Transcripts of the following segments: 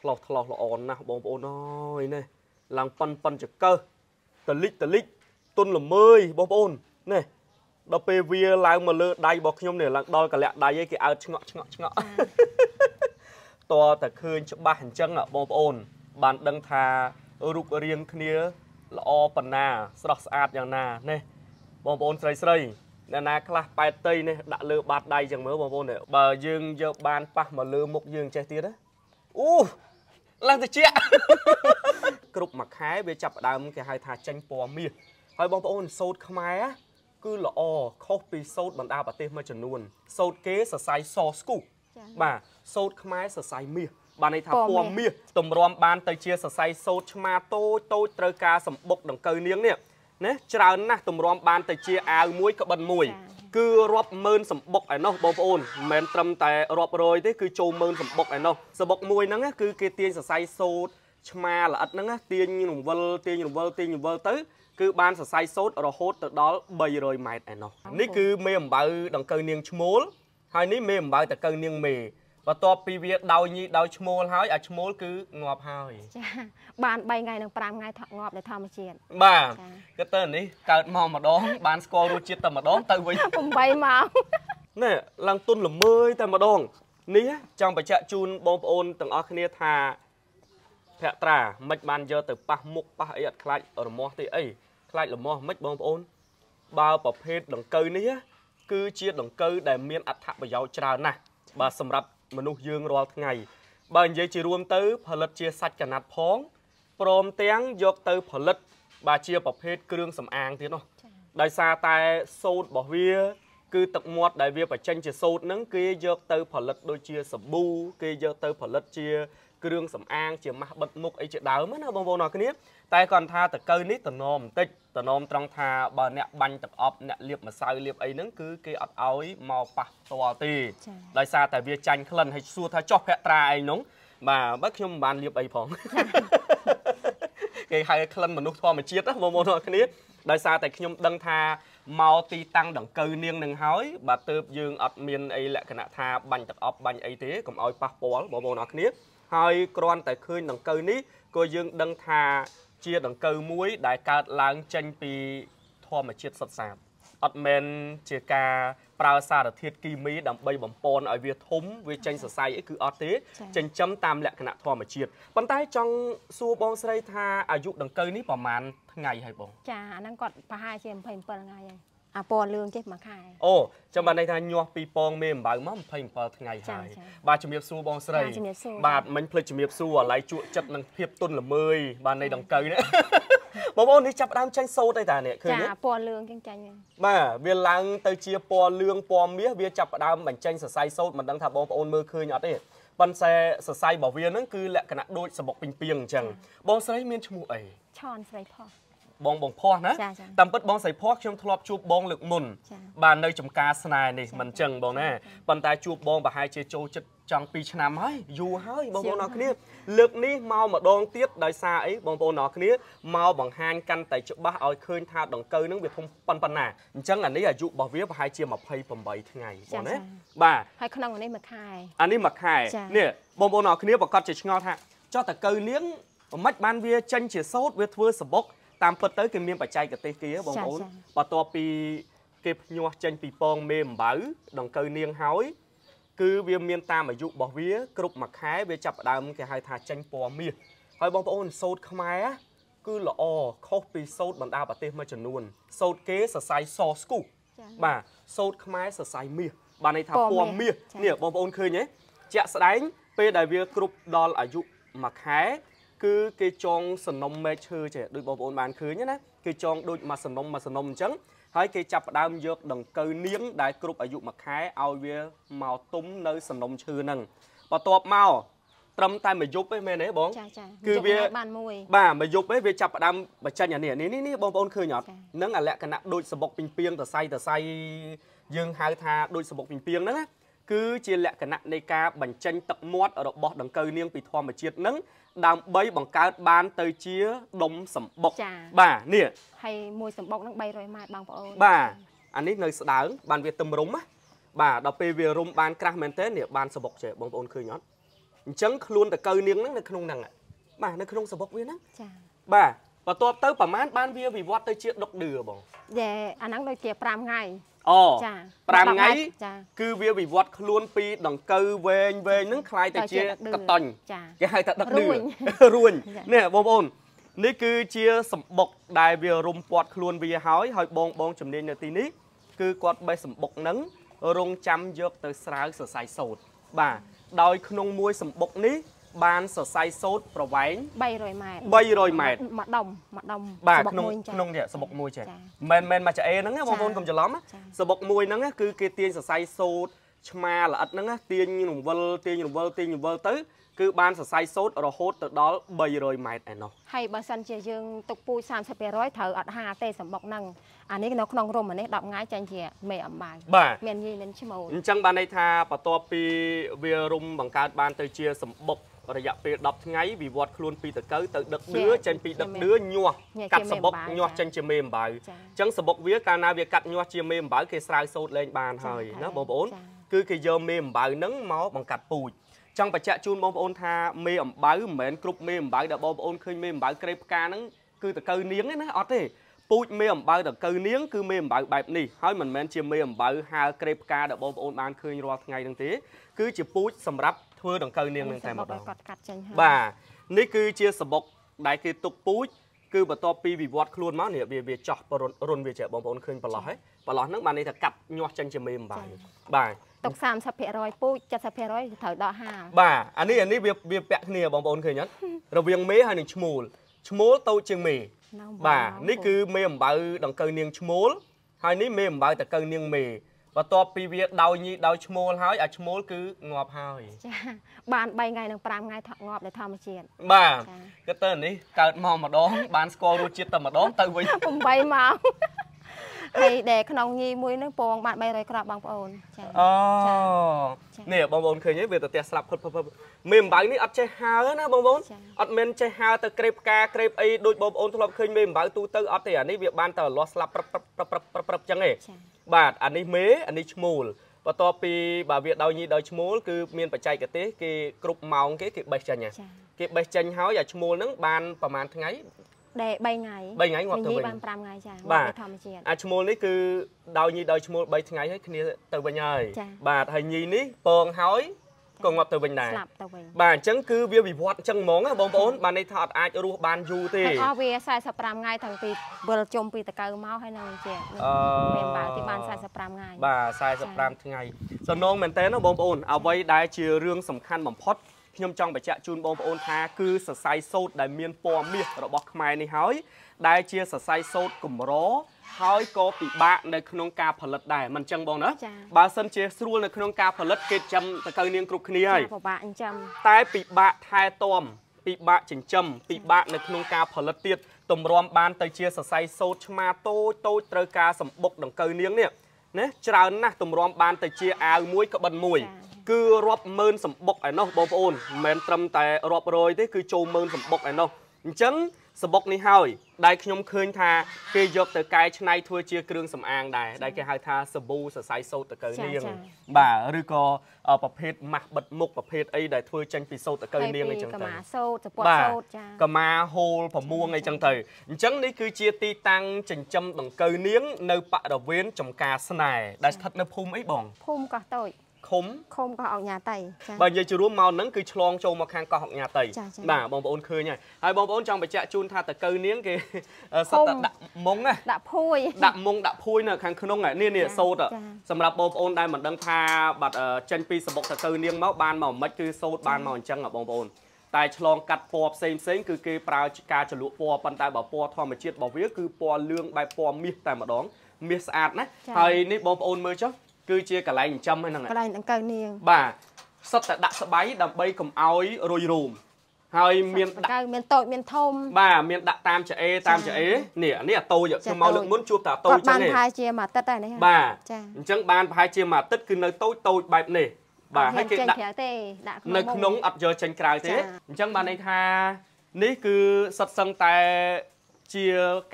ខ្លោះខ្លោះល្អណាស់បងប្អូនអើយនេះឡើងប៉ិនប៉ិនចកើតលិចតលិចទុនល្មើយបងប្អូននេះដល់ពេលវាឡើងមកលើដៃរបស់ខ្ញុំនេះឡើងដល់កលាក់ដៃឯងគេអើឆ្ងក់ឆ្ងក់ឆ្ងក់តើតែឃើញច្បាស់អញ្ចឹងបងប្អូន បានដឹងថារូបរាងគ្នាល្អប៉ុណ្ណាស្រស់ស្អាតយ៉ាងណា នេះបងប្អូនស្រីស្រីអ្នកណាខ្លះប៉ែតតីនេះដាក់លើបាតដៃចឹងមើលបងប្អូនបើយើងយកបានប៉ះមកលើ មុខយើងចេះទៀតណាអូឡើងត្រជាក់គ្រប់មួយខែវាចាប់ដើមគេហៅថាចេញពណ៌មាសហើយបងប្អូនសូត្រខ្មែរគឺល្អខុសពីសូត្របណ្ដាប្រទេសមួយចំនួនសូត្រគេសរសៃសស្គូបាទសូត្រខ្មែរសរសៃមាសបានន័យថាពណ៌មាសតម្រាំបានទៅជាសរសៃសូត្រឆ្មាតូចតូចត្រូវការសម្បុកដង្កូវនាងនេះណាច្រើនណាស់តម្រាំបានទៅជាអាវមួយក្បិនមួយគឺរាប់ម៉ឺនសម្បុកឯណោះបងប្អូនមិនមែនត្រឹមតែរាប់រយទេគឺចូលម៉ឺនសម្បុកឯណោះសម្បុកមួយហ្នឹងគឺគេទាញសរសៃសូត្រឆ្មាល្អិតហ្នឹងទាញរង្វិលទាញរង្វិលទាញរង្វិលទៅ គឺបានសរសៃសូត្ររហូតទៅដល់300ម៉ែត្រឯណោះនេះគឺមេអំបៅដង្កូវនាងឈ្មោលហើយនេះមេអំបៅតកូវនាងមេបន្ទាប់ពីវាដោយញីដោយឈ្មោលហើយអាឈ្មោលគឺងាប់ហើយចាបាន3ថ្ងៃនិង5ថ្ងៃងាប់ដោយធម្មជាតិបាទគិតទៅនេះកើតមកម្ដងបានស្គាល់រសជាតិតែម្ដងទៅវិញ8ម៉ោងណែឡើងទុនល្មើយតែម្ដងនេះចង់បញ្ជាក់ជូនបងប្អូនទាំងអស់គ្នាថាភក្ត្រាមិនបានយកទៅប៉ះមុខប៉ះអីអត់ខ្លាចរមាស់ទេអីខ្លាចរមាស់មិនបងប្អូន បើប្រភេទដង្កូវនេះគឺជា ដង្កូវដែលមានអត្ថប្រយោជន៍ច្រើនណាស់បាទសម្រាប់មនុស្សយើងរាល់ថ្ងៃបើនិយាយជារួមទៅ ផលិតជាសាច់កណាត់ផងព្រមទាំងយកទៅផលិត បាទជាប្រភេទគ្រឿងសម្អាងទៀតនោះដោយសារតែសូត្ររបស់វា គឺទឹកមាត់ដែលវាបញ្ចេញជាសូត្រហ្នឹងគេយកទៅផលិត ដូចជាសាប៊ូគេយកទៅ ផលិតជាគ្រឿងសម្អាងជាម៉ាស់បិទមុខអីជាដើមណាបងប្អូនអរគ្នាតែគាត់ថាតកូវនេះតំណបន្តិចតំណត្រង់ថាបើអ្នកបាញ់ទឹកអប់អ្នកលាបម្សៅលាបអីហ្នឹងគឺគេអត់ឲ្យមកប៉ះផ្ទាល់ទេដោយសារតែវាចាញ់ក្លិនហើយសួរថាចោះភក្ត្រាអីហ្នឹងបាទបើខ្ញុំមិនបានលាបអីផងគេហៅក្លិនមនុស្សធម្មជាតិណាបងប្អូនអរគ្នាដោយសារតែខ្ញុំដឹងថាមកទីតាំងដង្កូវនាងនឹងហើយបាទទៅយើងអត់មានអីលក្ខណៈថាបាញ់ទឹកអប់បាញ់អីទេកុំឲ្យប៉ះពាល់បងប្អូនអរគ្នាហើយគ្រាន់តែឃើញដង្កូវនេះក៏យើងដឹងថាជាដង្កូវមួយ ដែលកើតឡើងចេញពីធម្មជាតិសុទ្ធសាធអត់មែនជាការប្រើសារធាតុគីមីដើម្បីបំពន់ឲ្យវាធំវាចេញសរសៃអីគឺអត់ទេចិញ្ចឹមតាមលក្ខណៈធម្មជាតិប៉ុន្តែចង់សួរបងស្រី ថាអាយុដង្កូវនេះប្រហែលថ្ងៃហើយបង ចាអាហ្នឹងគាត់ប្រហែលជា27ថ្ងៃហើយអាពណ៌លឿងចេះមួយខែអូចាំបានន័យថាញាស់ពីពងមេអំបៅមក27ថ្ងៃហើយបាទជំរាបសួរបងស្រី បាទមិញភ្លេចជំរាបសួរឥឡូវជក់ចិត្តនឹងភាពទុនល្មើយបាទនៃដង្កូវនេះបងប្អូននេះចាប់ដើមចាញ់សូត្រហើយតានេះឃើញចាពណ៌លឿងចឹងចាញ់បាទវាឡើងទៅជាពណ៌លឿងពណ៌មាសវាចាប់ដើមបញ្ចេញសរសៃសូត្រមិនដឹងថាបងប្អូនមើលឃើញអត់ទេប៉ុន្តែសរសៃរបស់វាហ្នឹងគឺលក្ខណៈដូចសបុកពេញពីងអញ្ចឹងបងស្រីមានឈ្មោះអីឆនស្រីផោះបងបងភ័ស្សណាតាមពិតបងស្រីភ័ស្សខ្ញុំធ្លាប់ជួបបងលើកមុន បាទនៅចំការស្នេហ៍នេះមិនចឹងបងណាប៉ុន្តែជួបបងប្រហែលជាចូលចិត្តចង់2ឆ្នាំហើយយូរហើយបងប្អូនអរគ្នាលើកនេះមកម្ដងទៀតដោយសារអីបងប្អូនអរគ្នាមកបង្ហាញកាន់តែច្បាស់ឲ្យឃើញថាដង្កូវនឹងវាធំប៉ុណ្ណាអញ្ចឹងអានេះអាយុរបស់វាប្រហែលជា28ថ្ងៃបងណាបាទហើយក្នុងអានេះមួយខែអានេះមួយខែនេះបងប្អូនអរគ្នាប្រកាសជាឆ្ងល់ថាចោះតកូវនាងមិនបានវាចេញជាសោតវាធ្វើសបុកតាមពិតទៅគេមានបច្ចេកទេសគេបងប្អូនបន្ទាប់ពីគេភ្ញាស់ចេញពីពងមេអំបៅដង្កូវនាងហើយ គឺវាមានតាមអាយុរបស់វា គ្រប់មួយខែ វាចាប់ផ្ដើម គេហៅថាចេញពណ៌មាសហើយបងប្អូនសូត្រខ្មែរគឺល្អខុសពីសូត្របណ្ដាប្រទេសមួយចំនួនសូត្រគេសរសៃសស្គូបាទសូត្រខ្មែរសរសៃមាសបានន័យថាពណ៌មាសនេះបងប្អូនឃើញទេជាក់ស្ដែង ពេលដែលវាគ្រប់ដល់អាយុមួយខែគឺគេចងសំណុំមែកឈើចេះដូចបងប្អូនបានឃើញណាគេចងដូចមួយសំណុំមួយសំណុំអញ្ចឹង ហើយគេចាប់ផ្ដើមយកដង្កូវនាងដែលគ្រប់អាយុមួយខែឲ្យវាមកទុំនៅសំណុំឈើហ្នឹងបន្ទាប់មកត្រឹមតែមួយយប់ឯងមែនទេបងចាចាគឺវាបានមួយបាទមួយយប់ឯងវាចាប់ផ្ដើមបញ្ចេញអានេះនេះនេះបងប្អូនឃើញអត់នឹងអាលក្ខណៈដូចសបុកពីងពីងតសៃតសៃយើងហៅថាដូចសបុកពីងពីងហ្នឹងណាគឺជាលក្ខណៈនៃការបញ្ចេញទឹកមាត់របស់ដង្កូវនាងពីធម្មជាតិនឹងដើម្បីបង្កើតបានទៅជាដុំសំបុកបាទនេះហើយមួយសំបុកនឹង300ម៉ែត្របងប្អូនបាទអានេះនៅស្ដើង បានវាទឹមរុំណាបាទដល់ពេលវារុំបានក្រាស់មែនទេនេះបានសំបុកចេះបងប្អូនឃើញអត់អញ្ចឹងខ្លួនតកូវនាងហ្នឹងនៅក្នុងហ្នឹងបាទនៅក្នុងសំបុកវាហ្នឹងចាបាទបន្ទាប់ទៅប្រហែលបានវាវិវត្តទៅជាដុកឌឺបងយេអាហ្នឹងដូចជា5ថ្ងៃល្អ5ថ្ងៃគឺវាវិវត្តខ្លួនពី ដង្កូវវែងវែងហ្នឹងคล้ายទៅជាកតុញគេហៅថាដឹកឌឺរួញនេះបងប្អូន នេះគឺជាសម្បុក ដែលវារុំព័ទ្ធខ្លួនវាហើយហើយបងបងជំនាញនៅទីនេះ គឺគាត់បេះសម្បុកហ្នឹងរងចាំយកទៅស្រាវសរសៃសូត្របាទដោយក្នុងមួយសម្បុកនេះបានសរសៃសូត្រប្រវែង300ម៉ែត្រ300ម៉ែត្រមួយដុំមួយដុំបាទក្នុងក្នុងនេះសបុកមួយចេះមិនមែនមកចអេហ្នឹងបងប្អូនកុំច្រឡំសបុកមួយហ្នឹងគឺគេទាញសរសៃសូត្រឆ្មាល្អិតហ្នឹងទាញរង្វិលទាញរង្វិលទាញរង្វិលទៅគឺបានសរសៃសូត្ររហូតទៅដល់300ម៉ែត្រឯណោះហើយបើសិនជាយើងទុកពូជ30%ត្រូវអត់ហាទេសំបុកហ្នឹងអានេះនៅក្នុងរុំអានេះ10ថ្ងៃចាញ់ជាមេអំបាយមានញីមានឈ្មោលអញ្ចឹងបានន័យថាបន្ទាប់ពីវារុំបង្កើតបានទៅជាសំបុករយៈពេល10ថ្ងៃវិវត្តខ្លួនពីតកៅទៅដឹកដឿចេញពីដឹកដឿញាស់កាត់សបុកញាស់ចេញជាមេអំបៅអញ្ចឹងសបុកវាកាលណាវាកាត់ញាស់ជាមេអំបៅគេស្រាវសូត្រលេងបានហើយណាបងប្អូនគឺគេយកមេអំបៅហ្នឹងមកបង្កាត់ពូជចង់បញ្ជាក់ជូនបងប្អូនថាមេអំបៅមិនមែនគ្រប់មេអំបៅដែលបងប្អូនឃើញមេអំបៅក្រេបផ្កាហ្នឹងគឺតកៅនាងទេណាអត់ទេពូជមេអំបៅតកៅនាងគឺមេអំបៅបែបនេះហើយមិនមែនជាមេអំបៅហើក្រេបផ្កាដែលបងប្អូនបានឃើញរាល់ថ្ងៃហ្នឹងទេគឺជាពូជសម្រាប់ធ្វើដង្កូវនាងនឹងតែម្ដងគាត់កាត់ចេញហើយបាទនេះគឺជាសបុក ដែលគេទុកពូជគឺបន្ទាប់ពីវិវត្តខ្លួនមកនេះវាវាចោះរុនវាចេះបងប្អូនឃើញប្រឡោះហ៎ប្រឡោះហ្នឹងបានន័យថាកាត់ញាស់ចេញជាមេម្បាយបាទទុក30%ពូជ70%ត្រូវដកហាលបាទអានេះអានេះវាវាពាក់គ្នាបងប្អូនឃើញអត់រវាងមេហើយនឹងឈ្មោលឈ្មោលតូចជាងមេបាទនេះគឺមេអំបៅដង្កូវនាងឈ្មោលហើយនេះមេអំបៅតកូវនាងមេបន្ទាប់ពីវាដោយញីដោយឈ្មោលហើយអាឈ្មោលគឺងាប់ហើយចាបាន3ថ្ងៃនិង5ថ្ងៃថងាប់ដោយធម្មជាតិបាទគិតទៅនេះកើតមកម្ដង បានស្គាល់រសជាតិតែម្ដងទៅវិញ8ម៉ោងហើយដែលក្នុងញីមួយនឹងពង បាន300ក្រាប់បងប្អូនចាអូនេះបងប្អូនឃើញទេវាទៅផ្ទះស្លាប់ខុតភពមេអំបៅនេះអត់ចេះហើណាបងប្អូនអត់មែនចេះហើទៅក្រេបផ្កាក្រេបអីដូចបងប្អូនធ្លាប់ឃើញមេអំបៅទូទៅអត់ទេអានេះវាបានតែលាស់ស្លាប់ប្រឹបប្រឹបប្រឹបប្រឹបប្រឹបចឹងឯងបាទអានេះមេអានេះឈ្មោលបន្ទាប់ពីបើវាដោយញីដោយឈ្មោលគឺមានបច្ចេកទេសគេគ្រប់ម៉ោងគេគេបេះចេញគេបេះចេញហើយអាឈ្មោលហ្នឹងបានប្រហែលថ្ងៃដែល3ថ្ងៃ3ថ្ងៃងាប់ទៅវិញបាន5ថ្ងៃចាបាទធម្មជាតិអាឈ្មោលនេះគឺដោយញីដោយឈ្មោល3ថ្ងៃហើយគ្នាទៅវិញហើយបាទហើយញីនេះពងហើយក៏ងាប់ទៅវិញដែរស្លាប់ទៅវិញបាទអញ្ចឹងគឺវាវិវត្តអញ្ចឹងហ្មងបងប្អូនបានន័យថាអត់អាចរស់បានយូរទេអស់វា45ថ្ងៃតាំងពីវិលជុំពីតកៅមកហើយនៅជាមានបាល់ទីបាន45ថ្ងៃបាទ45ថ្ងៃសំណងមែនតើបងប្អូនអ្វីដែលជារឿងសំខាន់បំផុតខ្ញុំចង់បញ្ជាក់ជូនបងប្អូនថា គឺសរសៃសូត្រដែលមានពណ៌មាសរបស់ខ្មែរនេះហើយដែលជាសរសៃសូត្រកម្រហើយក៏ពិបាកនៅក្នុងការផលិតដែរមិនអញ្ចឹងបងណាបើសិនជាស្រួលនៅក្នុងការផលិតគេចាំតកូវនាងគ្រប់គ្នាហើយពិបាកអញ្ចឹងតែពិបាកថែ ទាំពិបាកចិញ្ចឹមពិបាកនៅក្នុងការផលិតទៀតតម្រាំបានទៅជាសរសៃសូត្រឆ្មាតូចតូចត្រូវការសម្បុកដង្កូវនាងនេះណាច្រើនណាស់តម្រាំបានទៅជាអាវមួយក្បិនមួយ គឺរាប់ម៉ឺនសម្បុកឯណោះបងប្អូនមិនមែនត្រឹមតែរាប់រយទេ គឺចូលម៉ឺនសម្បុកឯណោះអញ្ចឹងសបុកនេះហើយ ដែលខ្ញុំឃើញថាគេយកទៅកែច្នៃធ្វើជាគ្រឿងសម្អាងដែរដែលគេហៅថាសាប៊ូសរសៃសូត្រតកៅនាង បាទឬក៏ប្រភេទម៉ាស់បិទមុខប្រភេទអីដែលធ្វើចេញពីសូត្រតកៅនាងអីចឹងទៅកាម៉ាសូត្រសពតសូត្រចាកាម៉ាហូលប្រមួងអីចឹងទៅអញ្ចឹងនេះគឺជាទីតាំងចិញ្ចឹមដង្កូវនាងនៅបរិវេណចំការស្នែដែលស្ថិតនៅភូមិអីបងភូមិកោះតូចឃុំឃុំកោះអង្គញាតៃចា៎បើនិយាយជារួមមកហ្នឹងគឺឆ្លង ចូលមកខាងកោះអង្គញាតៃបាទបងប្អូនឃើញហើយហើយបងប្អូនចង់បញ្ជាក់ជូនថាតកូវនាងគេសិតតែដាក់មុងណាដាក់ភួយដាក់មុងដាក់ភួយនៅខាងក្នុងនេះនេះសូតសម្រាប់បងប្អូនដែលមិនដឹងថាបាត់ចេញពីសំបុកតកូវនាងមកបានមកមិនគឺសូតបានមកអញ្ចឹងបងប្អូន តែឆ្លងកាត់ពណ៌ផ្សេងផ្សេងគឺគេប្រើការចលក់ពណ៌ប៉ុន្តែបើពណ៌ធម្មជាតិរបស់វាគឺពណ៌លឿងបែបពណ៌មាសតែម្ដងមាសស្អាតណាហើយនេះបងប្អូនមើលចុះគឺជាកន្លែងចិញ្ចឹមហ្នឹងកន្លែងដង្កូវនាងបាទសិតតែដាក់ស្បៃដើម្បីកុំឲ្យរុយរោមហើយមានដាក់ដង្កូវមានតូចមានធំបាទមានដាក់តាមចអេតាមចអេនេះនេះអាតូចខ្ញុំមកលើកមុនជួបតែអាតូចចឹងទេបាទប្រហែលជាមួយអាទិត្យហើយនេះបាទអញ្ចឹងបានប្រហែលជាមួយអាទិត្យគឺនៅតូចតូចបែបនេះបាទហើយគេដាក់ទេដាក់ក្នុងនៅក្នុងអត់យកចេញក្រៅទេអញ្ចឹងបានន័យថានេះគឺសិតសឹងតែជា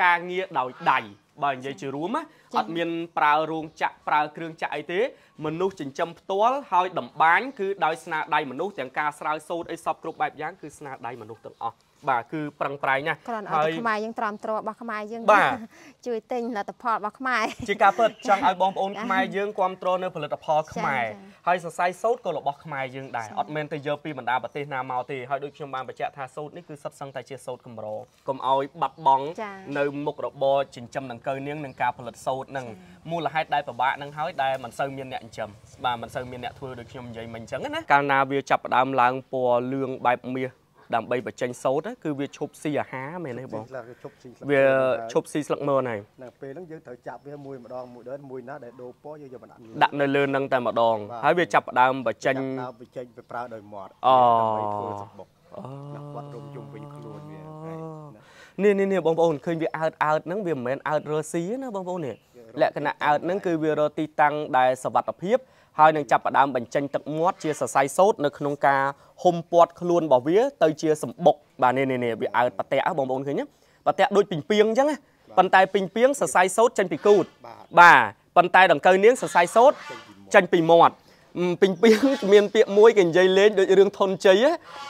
ការងារដោយដៃបើនិយាយជារួមណាអត់មានប្រើរោងចក្រប្រើគ្រឿងចក្រអីទេមនុស្សចិញ្ចឹមផ្ទាល់ហើយតម្បាញគឺដោយស្នាដៃមនុស្សទាំងការស្រាវសូត្រអីសពគ្រប់បែបយ៉ាងគឺស្នាដៃមនុស្សទាំងអស់បាទគឺប្រឹងប្រែងណាស់គ្រាន់ឲ្យខ្មែរយើងត្រមត្ររបស់ខ្មែរយើងជួយទិញផលិតផលរបស់ខ្មែរជាការពិតចង់ឲ្យបងប្អូនខ្មែរយើងគ្រប់គ្រងនៅផលិតផលខ្មែរហើយសរសៃសូត្រក៏របស់ខ្មែរយើងដែរអត់មែនទៅយកពីបណ្ដាប្រទេសណាមកទេហើយដូចខ្ញុំបានបញ្ជាក់ថាសូត្រនេះគឺសិតសឹងតែជាសូត្រកម្រកុំឲ្យបាត់បង់នៅមុខរបរចិញ្ចឹមដង្កូវនាងនឹងការផលិតសូត្រនឹងមូលហេតុដែលពិបាកនឹងហើយដែលមិនសូវមានអ្នកចិញ្ចឹមបាទមិនសូវមានអ្នកធ្វើដូចខ្ញុំនិយាយមិញអញ្ចឹងណាកាលណាវាចាប់ផ្ដើមឡើងពណ៌លឿងបែបមាសដើម្បីបញ្ចេញសូត្រគឺវាឈប់ស៊ីអាហារមែនទេបងវាឈប់ស៊ីស្លឹកមនហើយនៅពេលហ្នឹងយើងត្រូវចាប់វាមួយម្ដងមួយដើនមួយណាដែលដូរពណ៌យើងយកមកដាក់ដាក់នៅលើហ្នឹងតែម្ដងហើយវាចាប់ដើមបញ្ចេញបញ្ចេញទៅប្រើដោយមាត់ដើម្បីធ្វើសបុកគាត់រុំជុំវិញខ្លួនវានេះនេះនេះបងប្អូនឃើញវាអើតអើតហ្នឹងវាមិនមែនអើតរើស៊ីណាបងប្អូននេះលក្ខណៈអើតហ្នឹងគឺវារកទីតាំងដែលសវត្ថភាពហើយនឹងចាប់ផ្ដើមបញ្ចេញទឹកមាត់ជាសរសៃសូត្រនៅក្នុងការហុំព័ទ្ធខ្លួនរបស់វាទៅជាសម្បុកបាទនេះនេះវាអើតប្រតិះបងប្អូនឃើញទេប្រតិះដូចពីងពីងអញ្ចឹងណាប៉ុន្តែពីងពីងសរសៃសូត្រចេញពីគូតបាទប៉ុន្តែដង្កូវនាងសរសៃសូត្រចេញពីមាត់ពីងពីងមានពាក្យមួយគេនិយាយលេងដូចរឿងធនជ័យ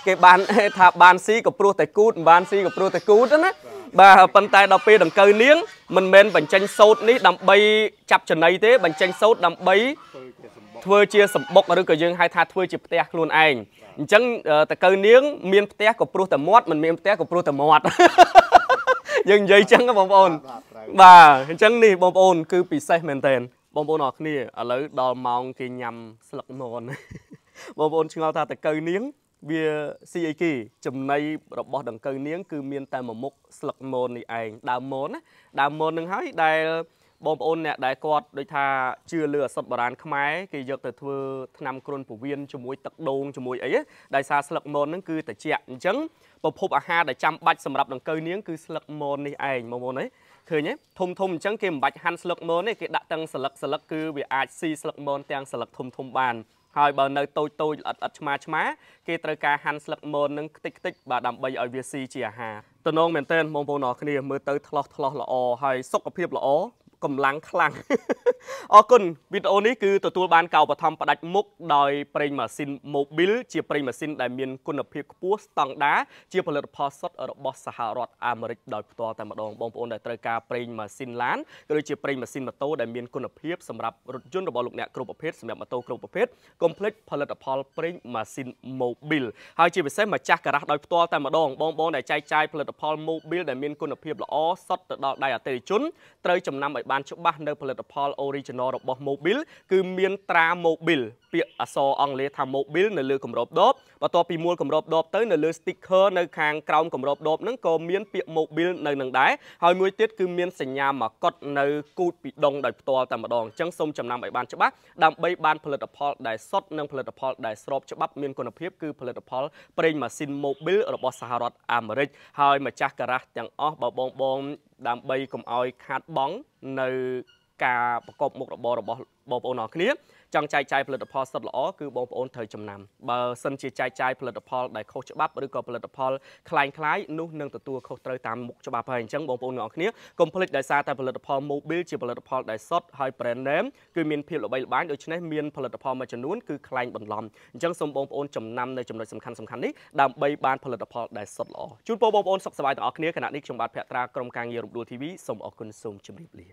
គេបានថាបានស៊ីក៏ព្រោះតែគូតមិនបានស៊ីក៏ព្រោះតែគូតណាបាទប៉ុន្តែដល់ពេលដង្កូវនាង មិនមែនបញ្ចេញសូត្រនេះដើម្បី ចាប់ចំណីទេបញ្ចេញសូត្រដើម្បីធ្វើជាសម្បុកឬក៏យើងហៅថាធ្វើជាផ្ទះខ្លួនឯងអញ្ចឹងតកូវនាងមានផ្ទះក៏ព្រោះតែមាត់មិនមានផ្ទះក៏ព្រោះតែមាត់យើងនិយាយចឹងបងប្អូនបាទអញ្ចឹងនេះបងប្អូន គឺពិសេសមែនតើបងប្អូនអរគ្នាឥឡូវដល់ម៉ោងគេញ៉ាំស្លឹកមនបងប្អូនឆ្ងល់ថាតកូវនាងវាស៊ីអីគេចំណៃរបស់ដង្កូវនាង គឺ មាន តែមួយមុខស្លឹកមននេះឯងដើមមនណាដើមមននឹងហើយដែលបងប្អូនអ្នកដែលគាត់ដូចថាជឿលើអសត់បុរាណខ្មែរគេយកទៅធ្វើថ្នាំគ្រុនពវៀនជាមួយទឹកដូងជាមួយអីដោយសារស្លឹកមនហ្នឹងគឺត្រជាក់អញ្ចឹងប្រភពអាហារដែលចាំបាច់សម្រាប់ដង្កូវនាងគឺស្លឹកមននេះឯងបងប្អូនអីឃើញទេធំធំអញ្ចឹងគេមិនបាច់ហាន់ស្លឹកមនទេគេដាក់ទាំងស្លឹកស្លឹកគឺវាអាចស៊ីស្លឹកមនទាំងស្លឹកធំធំបាន ហើយបើនៅតូចតូចល្អិតល្អិតឆ្មាឆ្មា គេត្រូវការហាន់ស្លឹកមននឹងខ្ទេចខ្ទេចបាទដើម្បីឲ្យវាស៊ីជាអាហារតំណងមែនតើបងប្អូនអរគ្នាមើលទៅថ្លោះថ្លោះល្អហើយសុខភាពល្អកម្លាំងខ្លាំងអរគុណវីដេអូនេះគឺទទួលបានកោបឋមផ្ដាច់មុខដោយប្រេងម៉ាស៊ីន Mobil ជាប្រេងម៉ាស៊ីនដែលមានគុណភាពខ្ពស់ស្តង់ដារជាផលិតផលសុទ្ធរបស់សហរដ្ឋអាមេរិកដោយផ្ទាល់តែម្ដងបងប្អូនដែលត្រូវការប្រេងម៉ាស៊ីនឡានក៏ដូចជាប្រេងម៉ាស៊ីនម៉ូតូដែលមានគុណភាពសម្រាប់រថយន្តរបស់លោកអ្នកគ្រប់ប្រភេទសម្រាប់ម៉ូតូគ្រប់ប្រភេទកុំភ្លេចផលិតផលប្រេងម៉ាស៊ីន Mobil ហើយជាពិសេសម្ចាស់ការ៉ាស់ដោយផ្ទាល់តែម្ដងបងប្អូនដែលចែកចាយផលិតផល Mobil ដែលមានគុណភាពល្អសុទ្ធទៅដល់ដៃអតិថិជនត្រូវចំណាំឲ្យបានបានច្បាស់នៅផលិតផល original របស់ Mobil គឺមានត្រា Mobil ពាក្យអក្សរអង់គ្លេសថា Mobil នៅលើគម្របដបបន្ទាប់ពីមូលគម្របដប ទៅនៅលើ sticker នៅ ខាងក្រោមគម្របដបហ្នឹងក៏មានពាក្យ Mobil នៅនឹងដែរហើយមួយទៀតគឺមានសញ្ញាមកកត់នៅគូតពីដងដោយផ្ទាល់តែម្ដងអញ្ចឹងសូមចំណាំឲ្យបានច្បាស់ដើម្បីបានផលិតផលដែលសុទ្ធនិងផលិតផលដែលស្របច្បាប់ មានគុណភាពគឺផលិតផលប្រេងម៉ាស៊ីន Mobil របស់សហរដ្ឋអាមេរិកហើយម្ចាស់ការ៉ាស់ទាំងអស់បើបងបងដើម្បីកុំឲ្យខាត់បងនៅការប្រកបមុខរបររបស់បងប្អូនអរគ្នាចង់ចែកចាយផលិតផលសុទ្ធល្អគឺបងប្អូនត្រូវចំណាំបើសិនជាចែកចាយផលិតផល ដែលខុសច្បាប់ឬក៏ផលិតផលคล้ายคล้ายនោះនឹងទទួលខុសត្រូវតាមមុខច្បាប់ហើយអញ្ចឹងបងប្អូនអ្នកគ្នាកុំភ្លេចដោយសារតែផលិតផល Mobile ជាផលិតផលដែលសុទ្ធហើយ brand name គឺមានភាពល្បីល្បាញដូច្នេះមានផលិតផលមួយចំនួនគឺคล้ายបន្លំអញ្ចឹងសូមបងប្អូនចំណាំនៅចំណុចសំខាន់សំខាន់នេះដើម្បីបានផលិតផលដែលសុទ្ធល្អជូនពរបងប្អូនសុខសប្បាយទាំងអស់គ្នាខណៈនេះខ្ញុំបាទភក្ត្រាក្រុមការងាររំដួល TV សូមអរគុណសូមជម្រាបលា